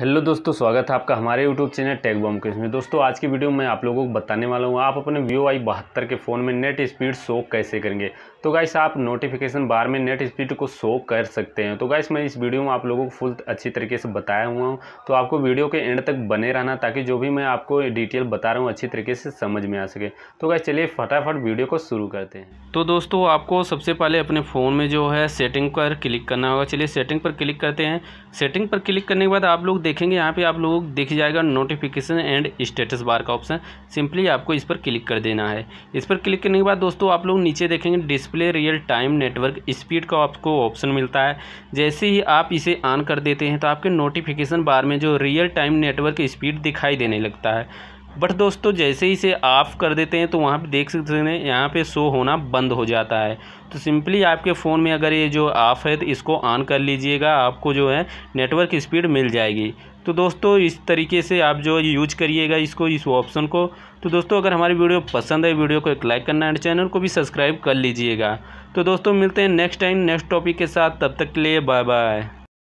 hello दोस्तों स्वागत है आपका हमारे यूट्यूब चैनल टेक बॉम के इसमें दोस्तों आज की वीडियो में आप लोगों को बताने वाला हूँ आप अपने वीवो आई बहत्तर के फ़ोन में नेट स्पीड शो कैसे करेंगे तो गाइस आप नोटिफिकेशन बार में नेट स्पीड को शो कर सकते हैं तो गाइस मैं इस वीडियो में आप लोगों को फुल अच्छी तरीके से बताया हुआ हूँ तो आपको वीडियो के एंड तक बने रहना ताकि जो भी मैं आपको डिटेल बता रहा हूँ अच्छी तरीके से समझ में आ सके तो गाइस चलिए फटाफट वीडियो को शुरू करते हैं तो दोस्तों आपको सबसे पहले अपने फ़ोन में जो है सेटिंग पर क्लिक करना होगा चलिए सेटिंग पर क्लिक करते हैं सेटिंग पर क्लिक करने के बाद आप लोग देखेंगे यहाँ पे आप लोग देख जाएगा नोटिफिकेशन एंड स्टेटस बार का ऑप्शन सिंपली आपको इस पर क्लिक कर देना है इस पर क्लिक करने के बाद दोस्तों आप लोग नीचे देखेंगे display real time network speed का आपको ऑप्शन मिलता है जैसे ही आप इसे ऑन कर देते हैं तो आपके नोटिफिकेशन बार में जो रियल टाइम नेटवर्क स्पीड दिखाई देने लगता है बट दोस्तों जैसे ही इसे ऑफ़ कर देते हैं तो वहाँ पे देख सकते हैं यहाँ पे शो होना बंद हो जाता है तो सिंपली आपके फ़ोन में अगर ये जो ऑफ़ है तो इसको ऑन कर लीजिएगा आपको जो है नेटवर्क स्पीड मिल जाएगी तो दोस्तों इस तरीके से आप जो यूज करिएगा इसको इस ऑप्शन को तो दोस्तों अगर हमारी वीडियो पसंद है वीडियो को एक लाइक करना एंड चैनल को भी सब्सक्राइब कर लीजिएगा तो दोस्तों मिलते हैं नेक्स्ट टाइम नेक्स्ट टॉपिक के साथ तब तक के लिए बाय बाय